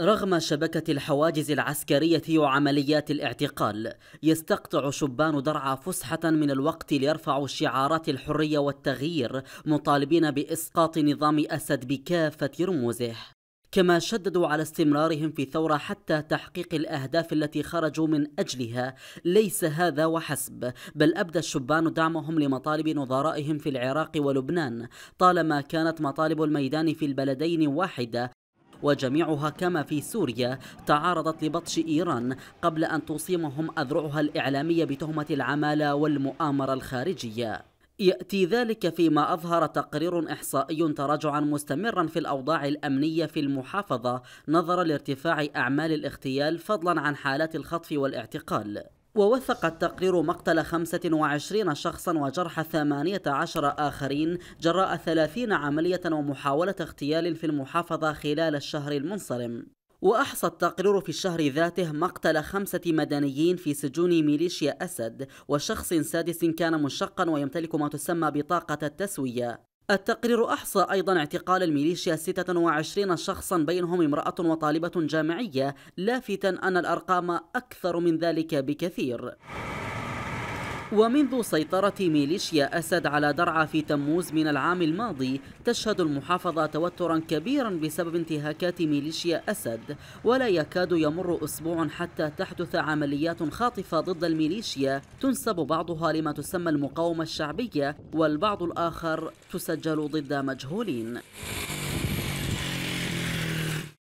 رغم شبكة الحواجز العسكرية وعمليات الاعتقال يستقطع شبان درعا فسحة من الوقت ليرفعوا شعارات الحرية والتغيير مطالبين بإسقاط نظام أسد بكافة رموزه كما شددوا على استمرارهم في الثورة حتى تحقيق الأهداف التي خرجوا من أجلها ليس هذا وحسب بل أبدى الشبان دعمهم لمطالب نظرائهم في العراق ولبنان طالما كانت مطالب الميدان في البلدين واحدة وجميعها كما في سوريا تعارضت لبطش إيران قبل أن تصيمهم أذرعها الإعلامية بتهمة العمالة والمؤامرة الخارجية يأتي ذلك فيما أظهر تقرير إحصائي تراجعا مستمرا في الأوضاع الأمنية في المحافظة نظرا لارتفاع أعمال الاغتيال فضلا عن حالات الخطف والاعتقال ووثق التقرير مقتل 25 شخصا وجرح 18 آخرين جراء 30 عملية ومحاولة اغتيال في المحافظة خلال الشهر المنصرم وأحصى التقرير في الشهر ذاته مقتل خمسة مدنيين في سجون ميليشيا أسد وشخص سادس كان منشقا ويمتلك ما تسمى بطاقة التسوية التقرير أحصى أيضا اعتقال الميليشيا 26 شخصا بينهم امرأة وطالبة جامعية لافتا أن الأرقام أكثر من ذلك بكثير ومنذ سيطرة ميليشيا أسد على درعا في تموز من العام الماضي تشهد المحافظة توترا كبيرا بسبب انتهاكات ميليشيا أسد ولا يكاد يمر أسبوع حتى تحدث عمليات خاطفة ضد الميليشيا تنسب بعضها لما تسمى المقاومة الشعبية والبعض الآخر تسجل ضد مجهولين